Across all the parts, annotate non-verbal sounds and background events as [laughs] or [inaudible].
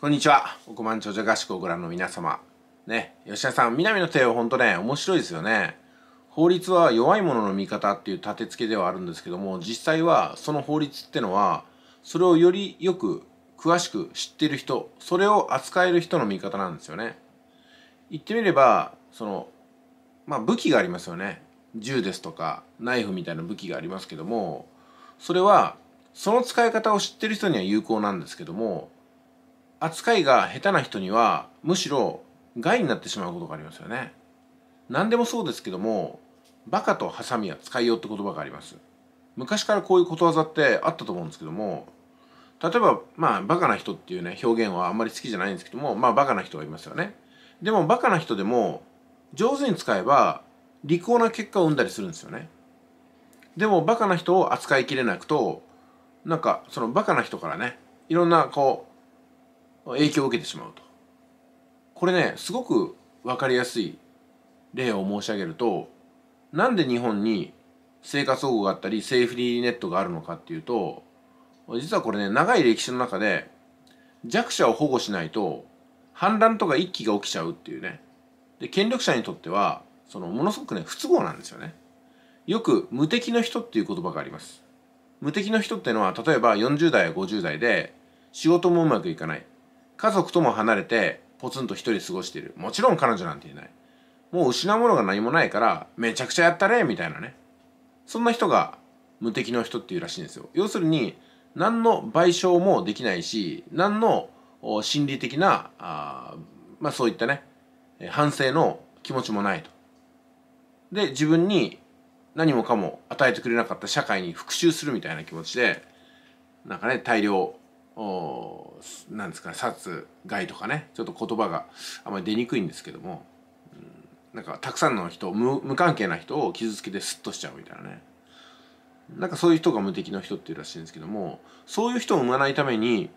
こんにちは。億万長者合宿をご覧の皆様。ね、吉田さん、南の帝王ほんとね、面白いですよね。法律は弱いものの味方っていう立て付けではあるんですけども、実際はその法律ってのは、それをよりよく詳しく知ってる人、それを扱える人の味方なんですよね。言ってみれば、その、まあ武器がありますよね。銃ですとかナイフみたいな武器がありますけどもそれはその使い方を知ってる人には有効なんですけども扱いが下手な人にはむしろ害になってしまうことがありますよね何でもそうですけどもバカとハサミは使いようって言葉があります昔からこういうことわざってあったと思うんですけども例えばまあバカな人っていうね表現はあんまり好きじゃないんですけどもまあバカな人がいますよねでもバカな人でも上手に使えば利口な結果を生んだりするんですよねでもバカな人を扱いきれなくとなんかそのバカな人からねいろんなこう影響を受けてしまうとこれねすごく分かりやすい例を申し上げるとなんで日本に生活保護があったりセーフリーネットがあるのかっていうと実はこれね長い歴史の中で弱者を保護しないと反乱とか一揆が起きちゃうっていうねで権力者にとってはそのものすごくね不都合なんですよねよく無敵の人っていう言葉があります無敵の人ってのは例えば40代や50代で仕事もうまくいかない家族とも離れてポツンと一人過ごしているもちろん彼女なんていないもう失うものが何もないからめちゃくちゃやったれみたいなねそんな人が無敵の人っていうらしいんですよ要するに何の賠償もできないし何の心理的なあまあそういったね反省の気持ちもないとで自分に何もかも与えてくれなかった社会に復讐するみたいな気持ちでなんかね大量なんですか殺害とかねちょっと言葉があまり出にくいんですけども、うん、なんかたくさんの人無関係な人を傷つけてスッとしちゃうみたいなねなんかそういう人が無敵の人っていうらしいんですけどもそういう人を生まないために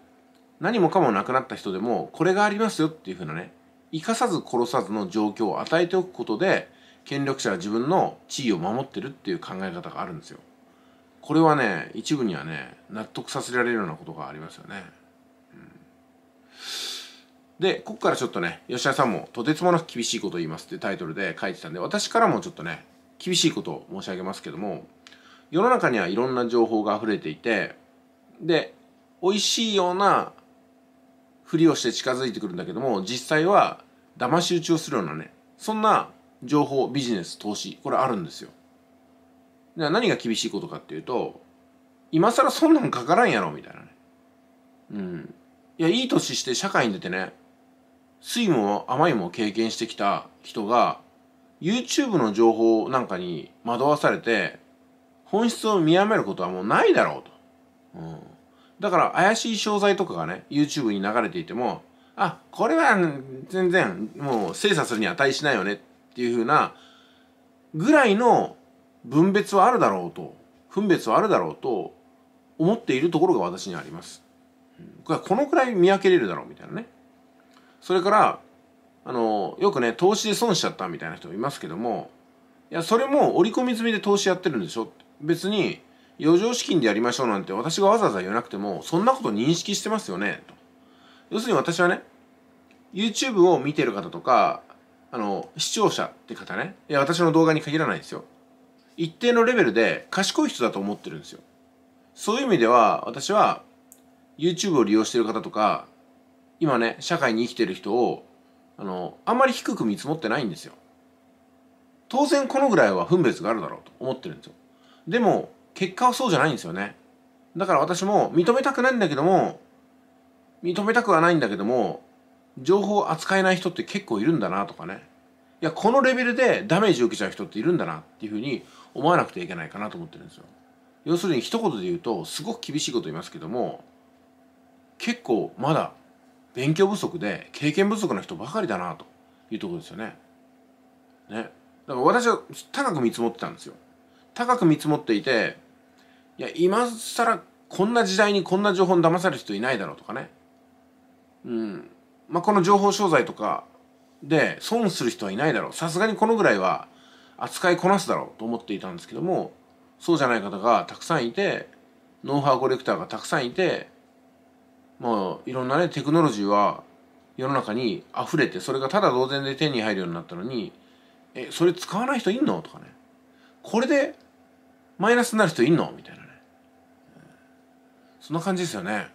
何もかもなくなった人でもこれがありますよっていうふうなね生かさず殺さずの状況を与えておくことで権力者は自分の地位を守ってるっていう考え方があるんですよ。これはね一部にはね納得させられるようなことがありますよね。うん、でここからちょっとね吉田さんも「とてつもなく厳しいことを言います」っていうタイトルで書いてたんで私からもちょっとね厳しいことを申し上げますけども世の中にはいろんな情報が溢れていてで美味しいようなふりをして近づいてくるんだけども実際は騙し討ちをするようなねそんな情報ビジネス投資これあるんですよ。何が厳しいことかっていうと、今更そんなんかからんやろ、みたいなね。うん。いや、いい年して社会に出てね、酸いも甘いも経験してきた人が、YouTube の情報なんかに惑わされて、本質を見めることはもうないだろうと。うん。だから怪しい商材とかがね、YouTube に流れていても、あ、これは全然もう精査するに値しないよねっていうふうなぐらいの分別はあるだろうと分別はあるだろうと思っているところが私にあります。このくらい見分けれるだろうみたいなね。それからあのよくね投資で損しちゃったみたいな人もいますけどもいやそれも織り込み済みで投資やってるんでしょ別に余剰資金でやりましょうなんて私がわざわざ言わなくてもそんなこと認識してますよねと要するに私はね YouTube を見てる方とかあの視聴者って方ねいや私の動画に限らないですよ一定のレベルで賢い人だと思ってるんですよ。そういう意味では私は YouTube を利用してる方とか今ね社会に生きてる人をあのあんまり低く見積もってないんですよ。当然このぐらいは分別があるだろうと思ってるんですよ。でも結果はそうじゃないんですよね。だから私も認めたくないんだけども認めたくはないんだけども情報を扱えない人って結構いるんだなとかねいやこのレベルでダメージを受けちゃう人っているんだなっていうふうに思わなくてはいけないかなと思ってるんですよ要するに一言で言うとすごく厳しいこと言いますけども結構まだ勉強不足で経験不足な人ばかりだなというとこですよね。ね。だから私は高く見積もってたんですよ。高く見積もっていていや今更こんな時代にこんな情報に騙される人いないだろうとかね。うん。まあこの情報商材とかで損する人はいないだろう。さすがにこのぐらいは扱いこなすだろうと思っていたんですけどもそうじゃない方がたくさんいてノウハウコレクターがたくさんいてもういろんなねテクノロジーは世の中に溢れてそれがただ同然で手に入るようになったのに「えそれ使わない人いんの?」とかね「これでマイナスになる人いんの?」みたいなねそんな感じですよね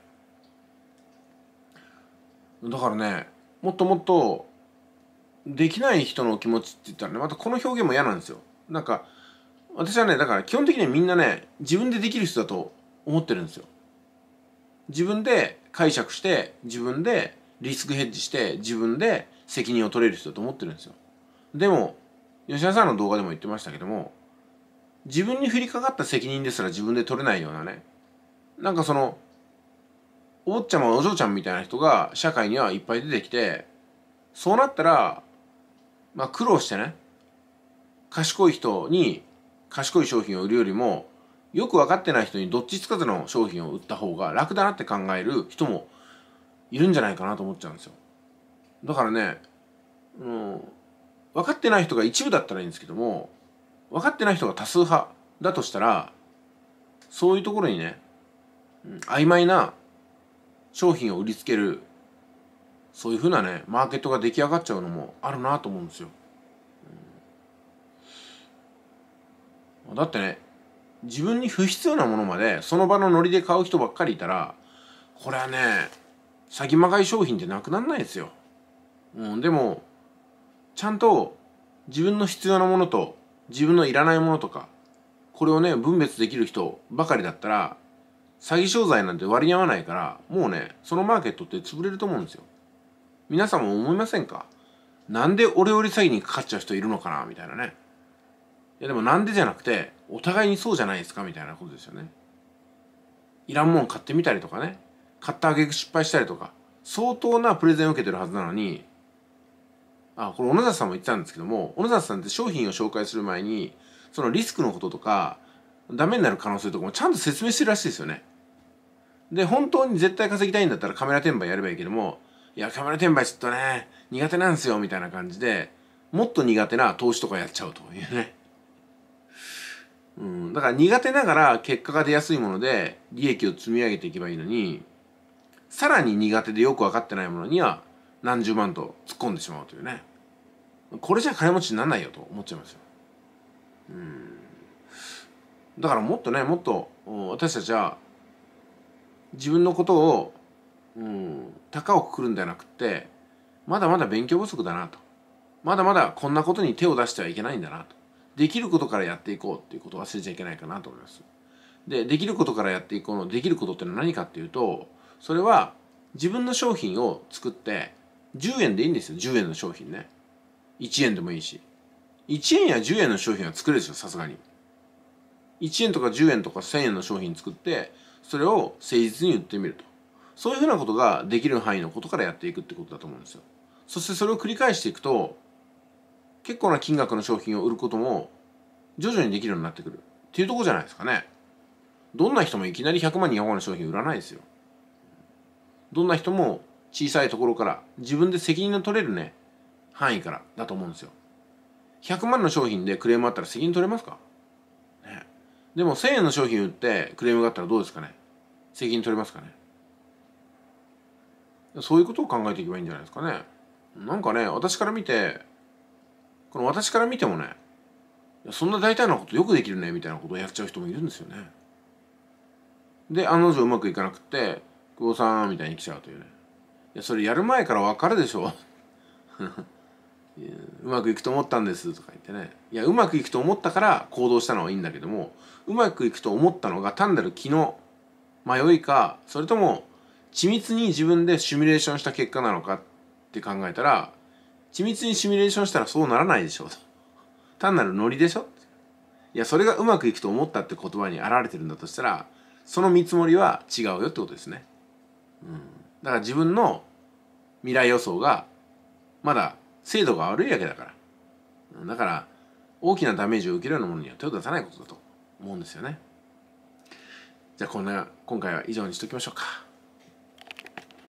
だからねもっともっとできない人の気持ちって言ったらねまたこの表現も嫌なんですよなんか私はねだから基本的にはみんなね自分でできる人だと思ってるんですよ自分で解釈して自分でリスクヘッジして自分で責任を取れる人だと思ってるんですよでも吉田さんの動画でも言ってましたけども自分に降りかかった責任ですら自分で取れないようなねなんかそのお坊ちゃまお嬢ちゃんみたいな人が社会にはいっぱい出てきてそうなったらまあ、苦労してね賢い人に賢い商品を売るよりもよく分かってない人にどっちつかずの商品を売った方が楽だなって考える人もいるんじゃないかなと思っちゃうんですよだからね、うん、分かってない人が一部だったらいいんですけども分かってない人が多数派だとしたらそういうところにね曖昧な商品を売りつけるそういうふうなねマーケットが出来上がっちゃうのもあるなと思うんですよ。だってね自分に不必要なものまでその場のノリで買う人ばっかりいたらこれはね欺まがい商品ってなくならないですよ。うん、でもちゃんと自分の必要なものと自分のいらないものとかこれをね分別できる人ばかりだったら詐欺商材なんて割に合わないからもうねそのマーケットって潰れると思うんですよ。皆さんも思いませんかなんで俺より詐欺にかかっちゃう人いるのかなみたいなね。いやでもなんでじゃなくて、お互いにそうじゃないですかみたいなことですよね。いらんもん買ってみたりとかね。買ったあげく失敗したりとか。相当なプレゼンを受けてるはずなのに、あ、これ小野田さんも言ってたんですけども、小野田さんって商品を紹介する前に、そのリスクのこととか、ダメになる可能性とかもちゃんと説明してるらしいですよね。で、本当に絶対稼ぎたいんだったらカメラ転売やればいいけども、いや、カメラ転売ちょっとね、苦手なんですよ、みたいな感じで、もっと苦手な投資とかやっちゃうというね。うん、だから苦手ながら結果が出やすいもので利益を積み上げていけばいいのに、さらに苦手でよく分かってないものには何十万と突っ込んでしまうというね。これじゃ金持ちにならないよと思っちゃいますよ。うん。だからもっとね、もっと私たちは自分のことをうん、高をくくるんじゃなくてまだまだ勉強不足だなとまだまだこんなことに手を出してはいけないんだなとできることからやっていこうっていうことを忘れちゃいけないかなと思います。でできることからやっていこうのできることってのは何かっていうとそれは自分の商品を作って10円でいいんですよ10円の商品ね1円でもいいし1円や10円の商品は作れるでしょさすがに1円とか10円とか1000円の商品作ってそれを誠実に売ってみるとそういうふうなことができる範囲のことからやっていくってことだと思うんですよそしてそれを繰り返していくと結構な金額の商品を売ることも徐々にできるようになってくるっていうとこじゃないですかねどんな人もいきなり100万200万の商品売らないですよどんな人も小さいところから自分で責任の取れるね範囲からだと思うんですよ100万の商品でクレームあったら責任取れますかねでも1000円の商品売ってクレームがあったらどうですかね責任取れますかねそういうことを考えていけばいいんじゃないですかね。なんかね私から見てこの私から見てもねそんな大体のことよくできるねみたいなことをやっちゃう人もいるんですよね。で案の定うまくいかなくって「久保さん」みたいに来ちゃうというね。いやそれやる前から分かるでしょ [laughs] うまくいくと思ったんですとか言ってねいやうまくいくと思ったから行動したのはいいんだけどもうまくいくと思ったのが単なる気の迷いかそれとも緻密に自分でシミュレーションした結果なのかって考えたら緻密にシミュレーションしたらそうならないでしょと単なるノリでしょいやそれがうまくいくと思ったって言葉に表れてるんだとしたらその見積もりは違うよってことですね、うん、だから自分の未来予想がまだ精度が悪いわけだからだから大きなダメージを受けるようなものには手を出さないことだと思うんですよねじゃあこんな今回は以上にしときましょうか